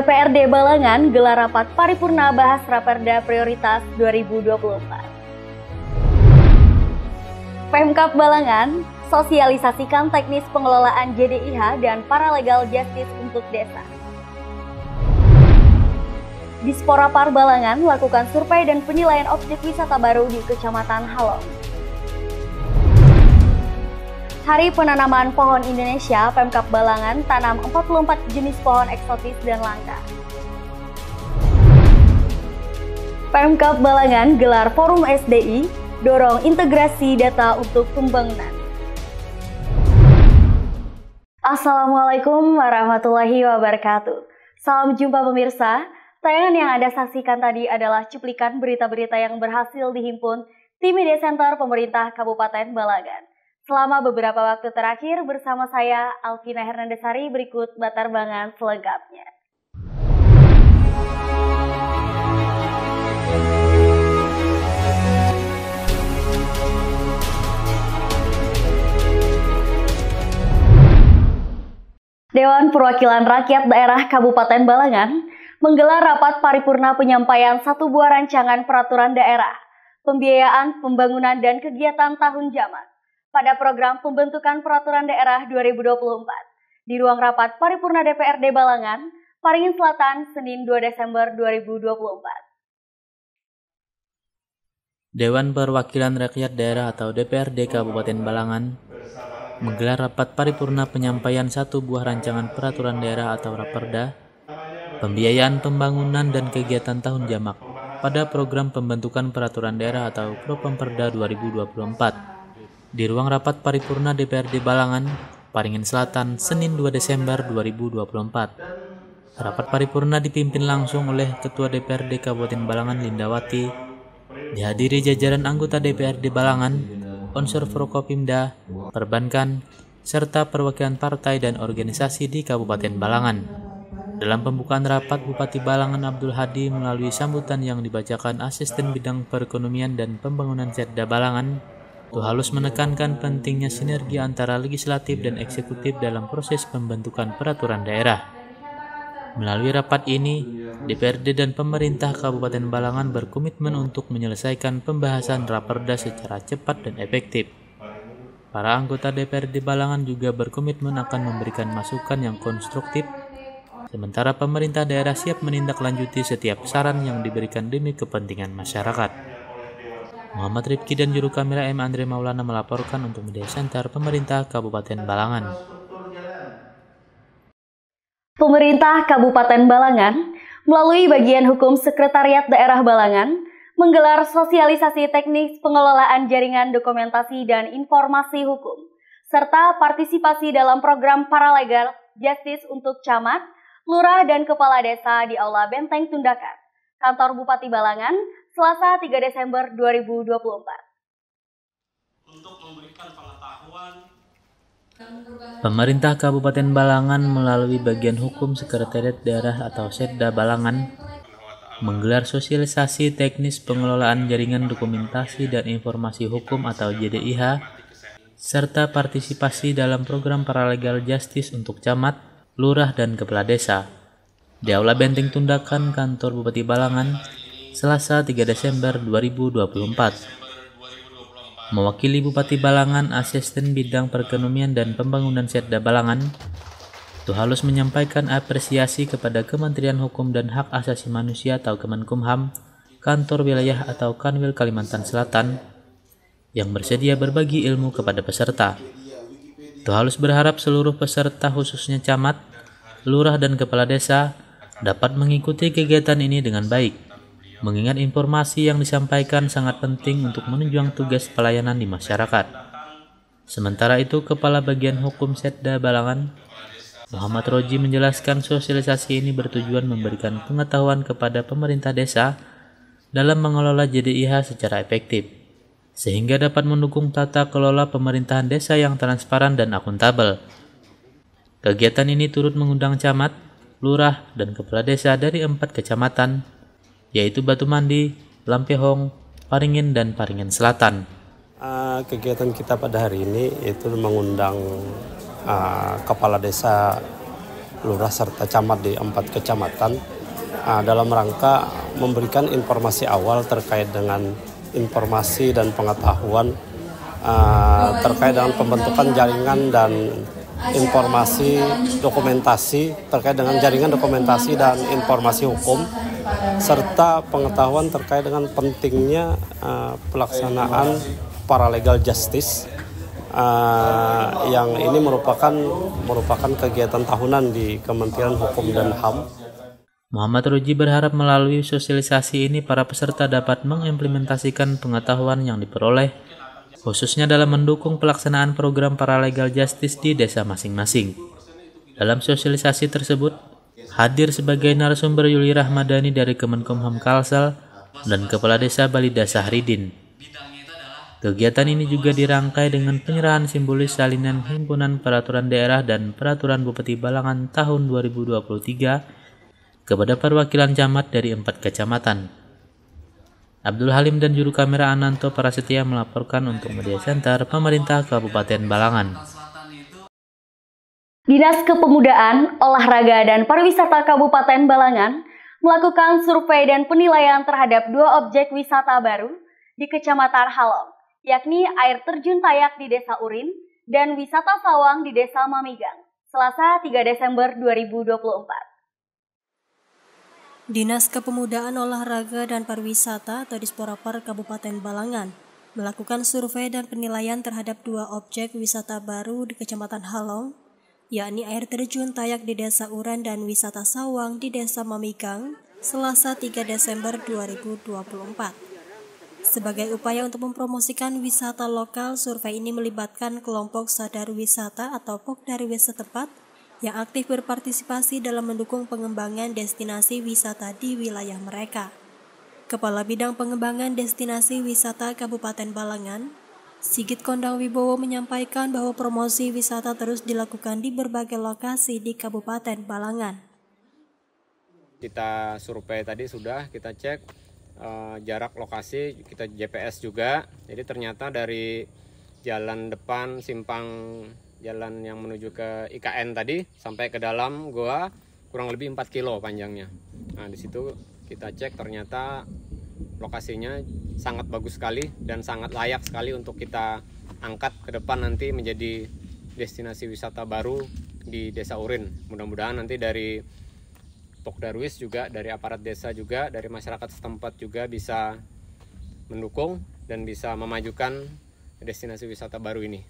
DPRD Balangan gelar rapat paripurna bahas Raperda Prioritas 2024. Pemkap Balangan sosialisasikan teknis pengelolaan JDIH dan paralegal justice untuk desa. Dispora Parbalangan lakukan survei dan penilaian objek wisata baru di Kecamatan Halong. Hari Penanaman Pohon Indonesia, Pemkap Balangan tanam 44 jenis pohon eksotis dan langka. Pemkap Balangan gelar Forum SDI, dorong integrasi data untuk pembangunan. Assalamualaikum warahmatullahi wabarakatuh. Salam jumpa pemirsa. Tayangan yang Anda saksikan tadi adalah cuplikan berita-berita yang berhasil dihimpun tim Media Center Pemerintah Kabupaten Balangan selama beberapa waktu terakhir bersama saya Alvina Hernandesari berikut Batarbangan selengkapnya. Dewan Perwakilan Rakyat Daerah Kabupaten Balangan menggelar rapat paripurna penyampaian satu buah rancangan peraturan daerah, pembiayaan, pembangunan, dan kegiatan tahun jamat pada program pembentukan peraturan daerah 2024 di ruang rapat paripurna DPRD Balangan, Paringin Selatan, Senin 2 Desember 2024. Dewan Perwakilan Rakyat Daerah atau DPRD Kabupaten Balangan menggelar rapat paripurna penyampaian satu buah rancangan peraturan daerah atau Raperda, pembiayaan pembangunan dan kegiatan tahun jamak pada program pembentukan peraturan daerah atau Propemperda 2024 di ruang rapat paripurna DPRD Balangan, Paringin Selatan, Senin 2 Desember 2024. Rapat paripurna dipimpin langsung oleh Ketua DPRD Kabupaten Balangan Lindawati, dihadiri jajaran anggota DPRD Balangan, Unsur Prokopimda, Perbankan, serta perwakilan partai dan organisasi di Kabupaten Balangan. Dalam pembukaan rapat, Bupati Balangan Abdul Hadi melalui sambutan yang dibacakan Asisten Bidang Perekonomian dan Pembangunan Cerda Balangan, itu halus menekankan pentingnya sinergi antara legislatif dan eksekutif dalam proses pembentukan peraturan daerah. Melalui rapat ini, DPRD dan pemerintah Kabupaten Balangan berkomitmen untuk menyelesaikan pembahasan raperda secara cepat dan efektif. Para anggota DPRD Balangan juga berkomitmen akan memberikan masukan yang konstruktif, sementara pemerintah daerah siap menindaklanjuti setiap saran yang diberikan demi kepentingan masyarakat. Muhammad Ripki dan juru kamera M. Andre Maulana melaporkan untuk media center pemerintah Kabupaten Balangan. Pemerintah Kabupaten Balangan melalui bagian hukum Sekretariat Daerah Balangan menggelar sosialisasi teknis pengelolaan jaringan dokumentasi dan informasi hukum serta partisipasi dalam program paralegal justice untuk camat, lurah dan kepala desa di Aula Benteng Tundakan, kantor Bupati Balangan Selasa 3 Desember 2024. Untuk memberikan pengetahuan Pemerintah Kabupaten Balangan melalui bagian hukum Sekretariat Daerah atau Setda Balangan menggelar sosialisasi teknis pengelolaan jaringan dokumentasi dan informasi hukum atau JDIH serta partisipasi dalam program paralegal justice untuk camat, lurah, dan kepala desa. Di Aula Benteng Tundakan, kantor Bupati Balangan, Selasa 3 Desember 2024. Mewakili Bupati Balangan, Asisten Bidang Perekonomian dan Pembangunan Setda Balangan, Tuhalus menyampaikan apresiasi kepada Kementerian Hukum dan Hak Asasi Manusia atau Kemenkumham, Kantor Wilayah atau Kanwil Kalimantan Selatan, yang bersedia berbagi ilmu kepada peserta. Tuhalus berharap seluruh peserta khususnya camat, lurah dan kepala desa dapat mengikuti kegiatan ini dengan baik mengingat informasi yang disampaikan sangat penting untuk menunjang tugas pelayanan di masyarakat. Sementara itu, Kepala Bagian Hukum Setda Balangan, Muhammad Roji menjelaskan sosialisasi ini bertujuan memberikan pengetahuan kepada pemerintah desa dalam mengelola JDIH secara efektif, sehingga dapat mendukung tata kelola pemerintahan desa yang transparan dan akuntabel. Kegiatan ini turut mengundang camat, lurah, dan kepala desa dari empat kecamatan yaitu Batu Mandi, Lampehong, Paringin, dan Paringin Selatan. Ah, kegiatan kita pada hari ini itu mengundang ah, kepala desa, lurah serta camat di empat kecamatan ah, dalam rangka memberikan informasi awal terkait dengan informasi dan pengetahuan terkait dengan pembentukan jaringan dan informasi dokumentasi terkait dengan jaringan dokumentasi dan informasi hukum serta pengetahuan terkait dengan pentingnya uh, pelaksanaan paralegal justice uh, yang ini merupakan merupakan kegiatan tahunan di Kementerian Hukum dan HAM. Muhammad Ruji berharap melalui sosialisasi ini para peserta dapat mengimplementasikan pengetahuan yang diperoleh, khususnya dalam mendukung pelaksanaan program paralegal justice di desa masing-masing. Dalam sosialisasi tersebut, hadir sebagai narasumber Yuli Rahmadani dari Kemenkumham Kalsel dan Kepala Desa Balida Hridin. Kegiatan ini juga dirangkai dengan penyerahan simbolis salinan himpunan peraturan daerah dan peraturan Bupati Balangan tahun 2023 kepada perwakilan camat dari empat kecamatan. Abdul Halim dan juru kamera Ananto Parasetia melaporkan untuk Media Center Pemerintah Kabupaten Balangan. Dinas Kepemudaan, Olahraga, dan Pariwisata Kabupaten Balangan melakukan survei dan penilaian terhadap dua objek wisata baru di Kecamatan Halong, yakni air terjun Tayak di Desa Urin dan wisata Sawang di Desa Mamigang, Selasa 3 Desember 2024. Dinas Kepemudaan Olahraga dan Pariwisata atau Disporapar Kabupaten Balangan melakukan survei dan penilaian terhadap dua objek wisata baru di Kecamatan Halong, yakni air terjun Tayak di Desa Uran dan Wisata Sawang di Desa Mamigang, Selasa 3 Desember 2024. Sebagai upaya untuk mempromosikan wisata lokal, survei ini melibatkan kelompok sadar wisata atau Pok dari Pokdarwis tepat yang aktif berpartisipasi dalam mendukung pengembangan destinasi wisata di wilayah mereka. Kepala Bidang Pengembangan Destinasi Wisata Kabupaten Balangan, Sigit Kondang Wibowo menyampaikan bahwa promosi wisata terus dilakukan di berbagai lokasi di Kabupaten Balangan. Kita survei tadi sudah kita cek e, jarak lokasi, kita GPS juga. Jadi ternyata dari jalan depan simpang jalan yang menuju ke IKN tadi sampai ke dalam goa kurang lebih 4 kilo panjangnya. Nah, di situ kita cek ternyata lokasinya sangat bagus sekali dan sangat layak sekali untuk kita angkat ke depan nanti menjadi destinasi wisata baru di Desa Urin. Mudah-mudahan nanti dari Pokdarwis juga, dari aparat desa juga, dari masyarakat setempat juga bisa mendukung dan bisa memajukan destinasi wisata baru ini.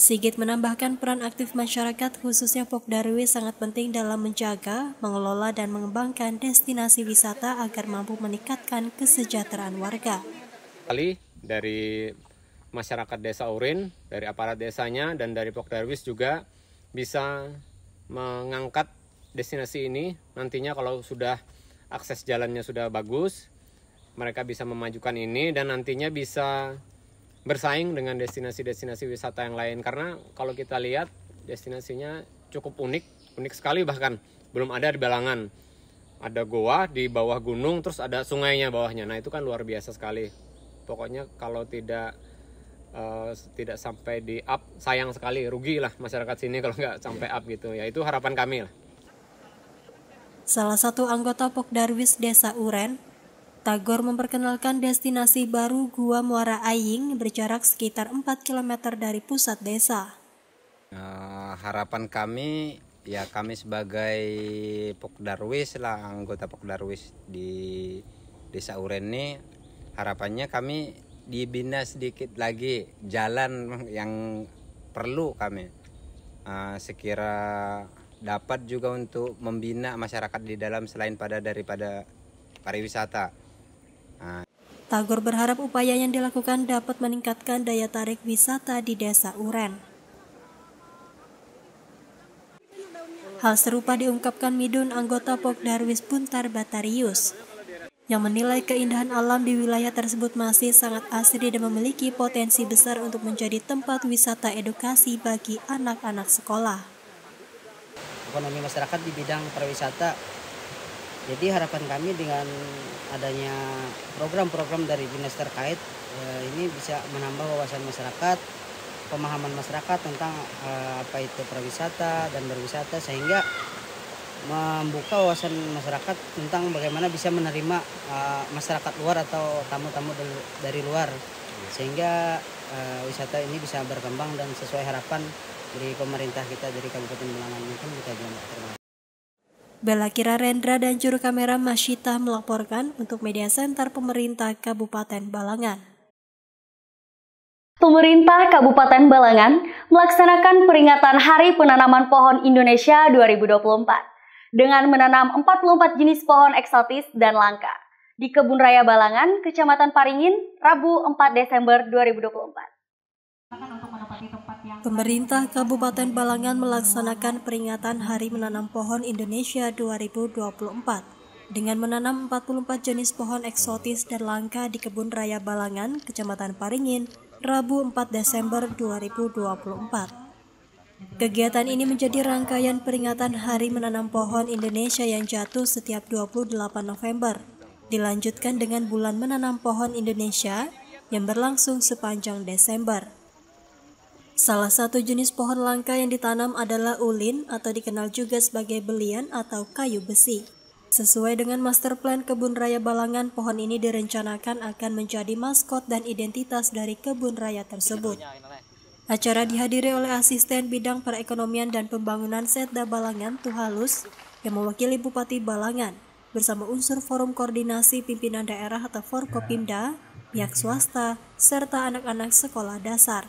Sigit menambahkan peran aktif masyarakat khususnya Pokdarwi sangat penting dalam menjaga, mengelola, dan mengembangkan destinasi wisata agar mampu meningkatkan kesejahteraan warga. Kali dari masyarakat desa Urin, dari aparat desanya, dan dari Pokdarwis juga bisa mengangkat destinasi ini nantinya kalau sudah akses jalannya sudah bagus mereka bisa memajukan ini dan nantinya bisa bersaing dengan destinasi-destinasi wisata yang lain karena kalau kita lihat destinasinya cukup unik, unik sekali bahkan belum ada di Balangan. Ada goa di bawah gunung terus ada sungainya bawahnya. Nah, itu kan luar biasa sekali. Pokoknya kalau tidak uh, tidak sampai di up sayang sekali, rugi lah masyarakat sini kalau nggak sampai up gitu. Ya itu harapan kami lah. Salah satu anggota Pokdarwis Desa Uren, Tagor memperkenalkan destinasi baru Gua Muara Aying berjarak sekitar 4 km dari pusat desa. Uh, harapan kami ya kami sebagai Pokdarwis lah anggota Pokdarwis di Desa Uren harapannya kami dibina sedikit lagi jalan yang perlu kami uh, sekira dapat juga untuk membina masyarakat di dalam selain pada daripada pariwisata. Tagor berharap upaya yang dilakukan dapat meningkatkan daya tarik wisata di desa Uren. Hal serupa diungkapkan Midun anggota Pogdarwis Puntar Batarius yang menilai keindahan alam di wilayah tersebut masih sangat asri dan memiliki potensi besar untuk menjadi tempat wisata edukasi bagi anak-anak sekolah. Ekonomi masyarakat di bidang pariwisata jadi harapan kami dengan adanya program-program dari dinas terkait eh, ini bisa menambah wawasan masyarakat, pemahaman masyarakat tentang eh, apa itu pariwisata dan berwisata sehingga membuka wawasan masyarakat tentang bagaimana bisa menerima eh, masyarakat luar atau tamu-tamu dari luar iya. sehingga eh, wisata ini bisa berkembang dan sesuai harapan dari pemerintah kita dari Kabupaten Malangan mungkin kita juga terima Bella Kirarendra dan juru kamera Masyita melaporkan untuk media center pemerintah Kabupaten Balangan. Pemerintah Kabupaten Balangan melaksanakan peringatan Hari Penanaman Pohon Indonesia 2024 dengan menanam 44 jenis pohon eksotis dan langka di Kebun Raya Balangan, Kecamatan Paringin, Rabu 4 Desember 2024. Pemerintah Kabupaten Balangan melaksanakan peringatan Hari Menanam Pohon Indonesia 2024 dengan menanam 44 jenis pohon eksotis dan langka di Kebun Raya Balangan, Kecamatan Paringin, Rabu 4 Desember 2024. Kegiatan ini menjadi rangkaian peringatan Hari Menanam Pohon Indonesia yang jatuh setiap 28 November, dilanjutkan dengan Bulan Menanam Pohon Indonesia yang berlangsung sepanjang Desember. Salah satu jenis pohon langka yang ditanam adalah ulin atau dikenal juga sebagai belian atau kayu besi. Sesuai dengan master plan Kebun Raya Balangan, pohon ini direncanakan akan menjadi maskot dan identitas dari kebun raya tersebut. Acara dihadiri oleh asisten bidang perekonomian dan pembangunan Setda Balangan Tuhalus yang mewakili Bupati Balangan bersama unsur forum koordinasi pimpinan daerah atau Forkopimda, pihak swasta, serta anak-anak sekolah dasar.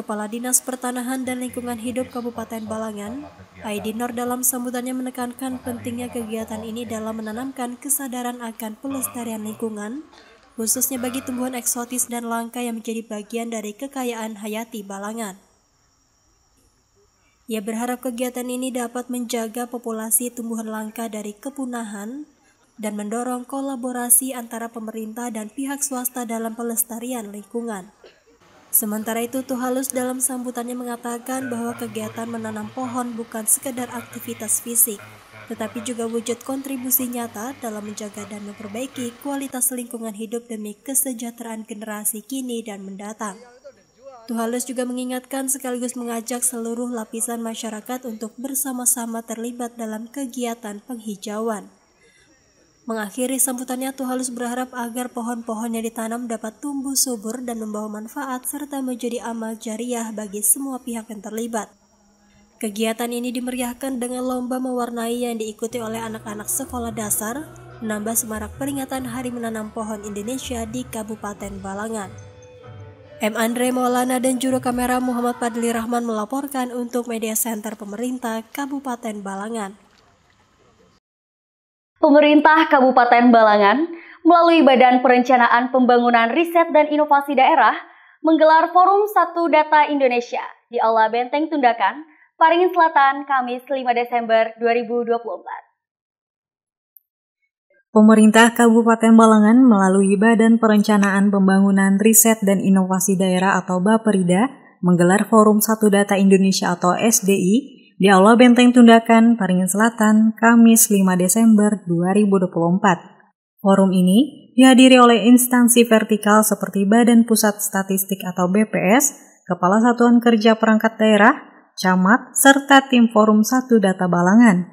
Kepala Dinas Pertanahan dan Lingkungan Hidup Kabupaten Balangan, Aidinor dalam sambutannya menekankan pentingnya kegiatan ini dalam menanamkan kesadaran akan pelestarian lingkungan, khususnya bagi tumbuhan eksotis dan langka yang menjadi bagian dari kekayaan hayati Balangan. Ia berharap kegiatan ini dapat menjaga populasi tumbuhan langka dari kepunahan dan mendorong kolaborasi antara pemerintah dan pihak swasta dalam pelestarian lingkungan. Sementara itu, Tuhalus dalam sambutannya mengatakan bahwa kegiatan menanam pohon bukan sekedar aktivitas fisik, tetapi juga wujud kontribusi nyata dalam menjaga dan memperbaiki kualitas lingkungan hidup demi kesejahteraan generasi kini dan mendatang. Tuhalus juga mengingatkan sekaligus mengajak seluruh lapisan masyarakat untuk bersama-sama terlibat dalam kegiatan penghijauan. Mengakhiri sambutannya, Tuhalus berharap agar pohon-pohon yang ditanam dapat tumbuh subur dan membawa manfaat serta menjadi amal jariah bagi semua pihak yang terlibat. Kegiatan ini dimeriahkan dengan lomba mewarnai yang diikuti oleh anak-anak sekolah dasar, menambah semarak peringatan Hari Menanam Pohon Indonesia di Kabupaten Balangan. M. Andre Maulana dan juru kamera Muhammad Padli Rahman melaporkan untuk Media Center Pemerintah Kabupaten Balangan. Pemerintah Kabupaten Balangan melalui Badan Perencanaan Pembangunan Riset dan Inovasi Daerah menggelar Forum Satu Data Indonesia di Aula Benteng Tundakan, Paringin Selatan, Kamis 5 Desember 2024. Pemerintah Kabupaten Balangan melalui Badan Perencanaan Pembangunan Riset dan Inovasi Daerah atau BAPERIDA menggelar Forum Satu Data Indonesia atau SDI di Allah Benteng Tundakan, Paringin Selatan, Kamis 5 Desember 2024. Forum ini dihadiri oleh instansi vertikal seperti Badan Pusat Statistik atau BPS, Kepala Satuan Kerja Perangkat Daerah, Camat, serta tim Forum Satu Data Balangan.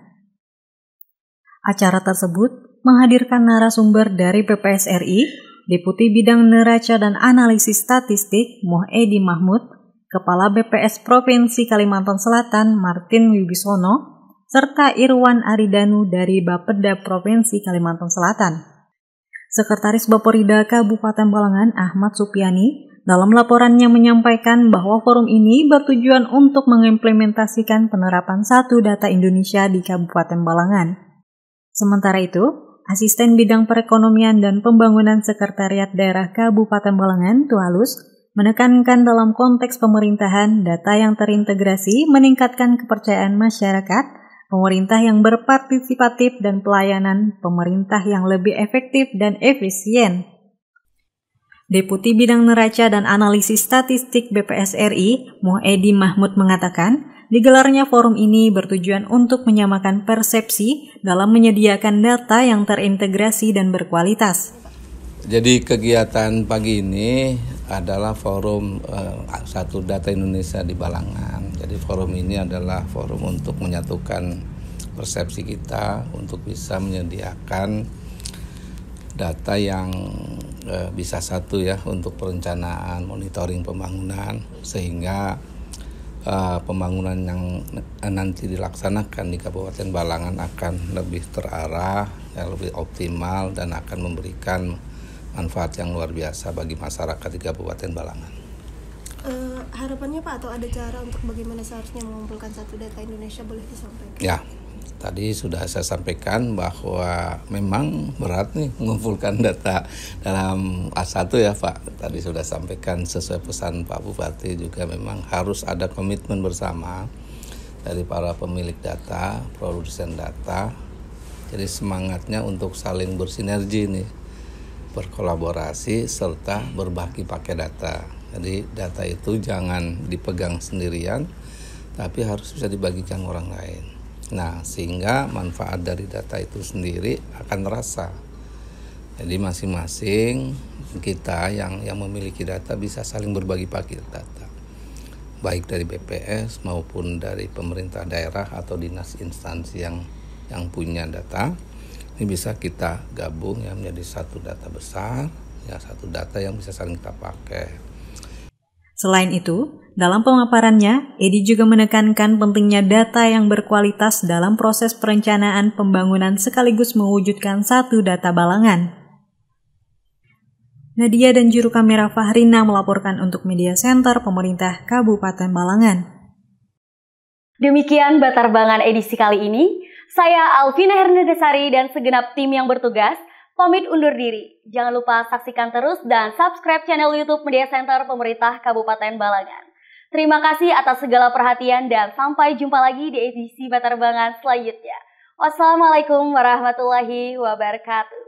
Acara tersebut menghadirkan narasumber dari BPS RI, Deputi Bidang Neraca dan Analisis Statistik Moh Edi Mahmud, Kepala BPS Provinsi Kalimantan Selatan Martin Wibisono, serta Irwan Aridanu dari Bapeda Provinsi Kalimantan Selatan. Sekretaris Baporida Kabupaten Balangan Ahmad Supiani dalam laporannya menyampaikan bahwa forum ini bertujuan untuk mengimplementasikan penerapan satu data Indonesia di Kabupaten Balangan. Sementara itu, Asisten Bidang Perekonomian dan Pembangunan Sekretariat Daerah Kabupaten Balangan, Tualus, menekankan dalam konteks pemerintahan data yang terintegrasi meningkatkan kepercayaan masyarakat, pemerintah yang berpartisipatif dan pelayanan pemerintah yang lebih efektif dan efisien. Deputi Bidang Neraca dan Analisis Statistik BPS RI, Muhedi Mahmud mengatakan, digelarnya forum ini bertujuan untuk menyamakan persepsi dalam menyediakan data yang terintegrasi dan berkualitas. Jadi kegiatan pagi ini adalah forum uh, satu data Indonesia di Balangan. Jadi forum ini adalah forum untuk menyatukan persepsi kita untuk bisa menyediakan data yang uh, bisa satu ya untuk perencanaan, monitoring pembangunan sehingga uh, pembangunan yang nanti dilaksanakan di Kabupaten Balangan akan lebih terarah, ya, lebih optimal dan akan memberikan manfaat yang luar biasa bagi masyarakat di Kabupaten Balangan. Uh, harapannya Pak atau ada cara untuk bagaimana seharusnya mengumpulkan satu data Indonesia boleh disampaikan? Ya, tadi sudah saya sampaikan bahwa memang berat nih mengumpulkan data dalam A1 ya Pak. Tadi sudah sampaikan sesuai pesan Pak Bupati juga memang harus ada komitmen bersama dari para pemilik data, produsen data. Jadi semangatnya untuk saling bersinergi nih berkolaborasi serta berbagi pakai data. Jadi data itu jangan dipegang sendirian tapi harus bisa dibagikan orang lain. Nah, sehingga manfaat dari data itu sendiri akan terasa. Jadi masing-masing kita yang yang memiliki data bisa saling berbagi pakai data. Baik dari BPS maupun dari pemerintah daerah atau dinas instansi yang yang punya data ini bisa kita gabung ya menjadi satu data besar ya satu data yang bisa saling kita pakai. Selain itu, dalam pemaparannya, Edi juga menekankan pentingnya data yang berkualitas dalam proses perencanaan pembangunan sekaligus mewujudkan satu data balangan. Nadia dan juru kamera Fahrina melaporkan untuk Media Center Pemerintah Kabupaten Balangan. Demikian Batarbangan edisi kali ini. Saya Alvina Hernandesari dan segenap tim yang bertugas pamit undur diri. Jangan lupa saksikan terus dan subscribe channel YouTube Media Center Pemerintah Kabupaten Balangan. Terima kasih atas segala perhatian dan sampai jumpa lagi di edisi penerbangan selanjutnya. Wassalamualaikum warahmatullahi wabarakatuh.